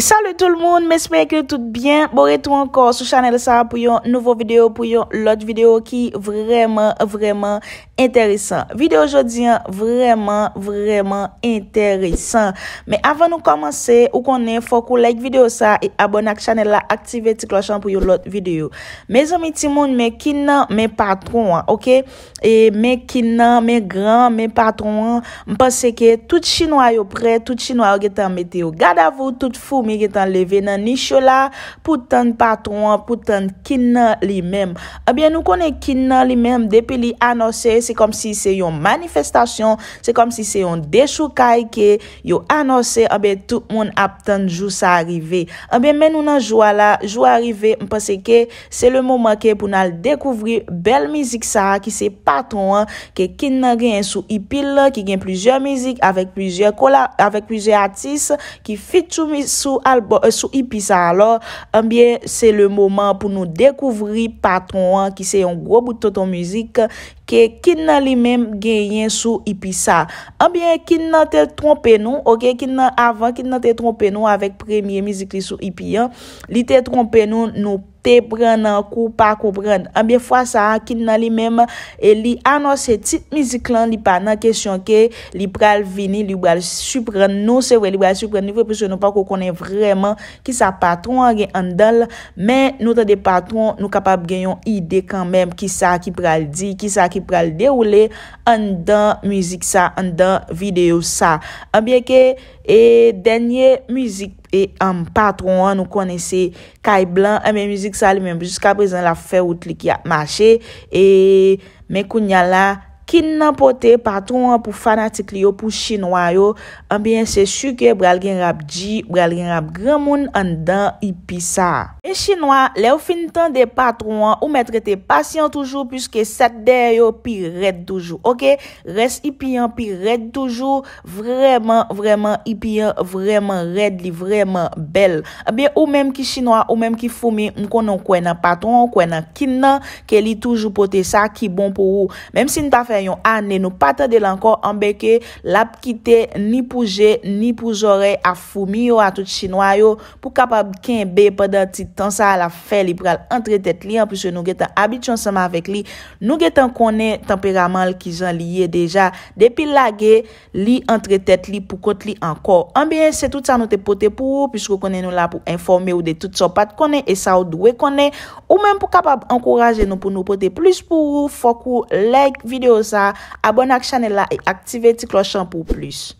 Salou tout l moun, mè smèk lè tout bièn Borè tou ankon sou chanel sa pou yon nouvo video, pou yon lot video ki vremen, vremen enteresan. Video jò diyan vremen, vremen enteresan. Mè avè nou komanse ou konè fòk ou like video sa e abonè ak chanel la, aktive ti klochon pou yon lot video. Mè zò mè ti moun mè kinan, mè patrouan, ok? Mè kinan, mè gran mè patrouan, mpense ke tout chinois yo pre, tout chinois yo getan meti yo. Gada vò tout fò ki tan leve nan nisho la pou tan patron, pou tan kinna li mem. Abyen eh nou konen kinna li mem depi li anose se kom si se yon manifestasyon se kom si se yon deshokay ke yon anose, abyen eh tout moun ap tan jou sa arive. Abyen eh men nou nan jou a la, jou a arive mpase ke se le mouman ke pou nan l dekouvri bel mizik sa ki se patron, ke kinna gen sou ipil, ki gen pluje mizik avek pluje atis ki fitou mizik sou albou, sou ipisa alò, anbyen, se le mouman pou nou dekouvri patron an, ki se yon gwo bouton ton mouzik, ke kin nan li mem genyen sou ipi sa. Anbyen, kin nan tel trompe nou, okey, kin nan, avan kin nan tel trompe nou avèk premye mizikli sou ipi an, li tel trompe nou nou te pren nan kou pa kou pren. Anbyen, fwa sa, kin nan li mem, e li anò se tit miziklan, li pa nan kesyon ke li pral vini, li pral supren nou sewe, li pral supren, nou vèpè se nou pa kou konen vremen ki sa patron an geny an dal, men nou ta de patron, nou kapab genyon ide kanmèm ki sa ki pral di, ki sa ki pral de oule an dan müzik sa, an dan video sa. An bieke, e denye müzik e an patron an nou kone se Kay Blan, an men müzik sa li men, jiska prezen la fe ou tli ki a mache, e men kounya la kin nan pote patrouan pou fanatik li yo pou chinois yo, anbyen se suke bral gen rap di, bral gen rap gremoun an dan ipi sa. En chinois, le ou fin tan de patrouan, ou metre te pasyon toujou pwiske sat der yo pi red toujou, ok? Res ipiyan pi red toujou, vremen, vremen, ipiyan vremen red li, vremen bel. Abye ou menm ki chinois, ou menm ki foumi, nou konon kwen nan patrouan, kwen nan kin nan, ke li toujou pote sa ki bon pou ou. Menm si nou ta fe yon ane nou patade lankor anbeke lap kite ni pouje ni pou jore a foumi yo a tout chinois yo pou kapab kenbe padan titan sa la fe li pral entre tete li anpou se nou getan abit yon sema avek li nou getan konen temperaman l ki jan liye deja depi lage li entre tete li pou kote li ankor anbe se tout sa nou te pote pou pou konen nou la pou informe ou de tout sa pat konen e sa ou dwe konen ou men pou kapab ankoraje nou pou nou pote plus pou fokou like videos a abonak chanel la e aktive ti klochon pou plis.